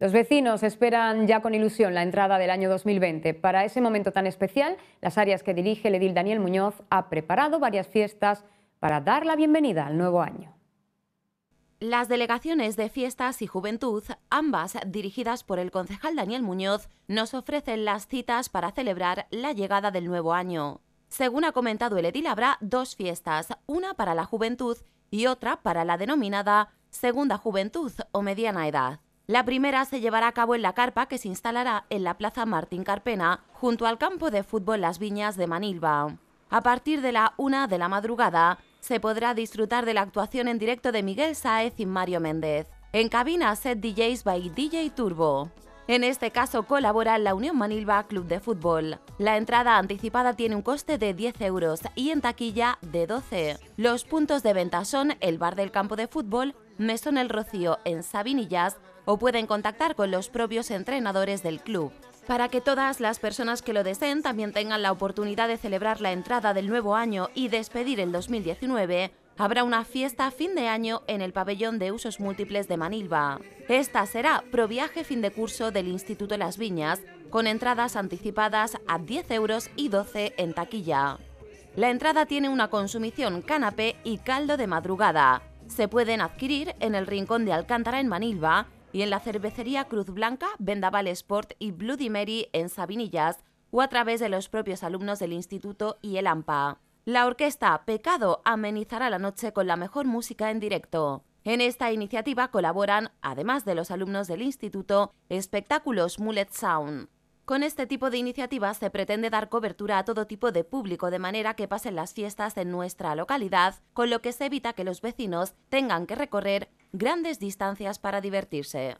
Los vecinos esperan ya con ilusión la entrada del año 2020. Para ese momento tan especial, las áreas que dirige el edil Daniel Muñoz ha preparado varias fiestas para dar la bienvenida al nuevo año. Las delegaciones de fiestas y juventud, ambas dirigidas por el concejal Daniel Muñoz, nos ofrecen las citas para celebrar la llegada del nuevo año. Según ha comentado el edil, habrá dos fiestas, una para la juventud y otra para la denominada segunda juventud o mediana edad. La primera se llevará a cabo en la carpa que se instalará en la Plaza Martín Carpena, junto al campo de fútbol Las Viñas de Manilva. A partir de la una de la madrugada, se podrá disfrutar de la actuación en directo de Miguel Saez y Mario Méndez. En cabina, set DJs by DJ Turbo. En este caso colabora la Unión Manilva Club de Fútbol. La entrada anticipada tiene un coste de 10 euros y en taquilla de 12. Los puntos de venta son el Bar del Campo de Fútbol, Mesón El Rocío en Sabinillas o pueden contactar con los propios entrenadores del club para que todas las personas que lo deseen también tengan la oportunidad de celebrar la entrada del nuevo año y despedir el 2019, habrá una fiesta fin de año en el pabellón de usos múltiples de Manilva. Esta será proviaje fin de curso del Instituto Las Viñas, con entradas anticipadas a 10 euros y 12 en taquilla. La entrada tiene una consumición canapé y caldo de madrugada. Se pueden adquirir en el Rincón de Alcántara en Manilva y en la cervecería Cruz Blanca, Vendaval Sport y Bloody Mary en Sabinillas o a través de los propios alumnos del instituto y el AMPA. La orquesta Pecado amenizará la noche con la mejor música en directo. En esta iniciativa colaboran, además de los alumnos del instituto, espectáculos mulet Sound. Con este tipo de iniciativas se pretende dar cobertura a todo tipo de público de manera que pasen las fiestas en nuestra localidad, con lo que se evita que los vecinos tengan que recorrer grandes distancias para divertirse.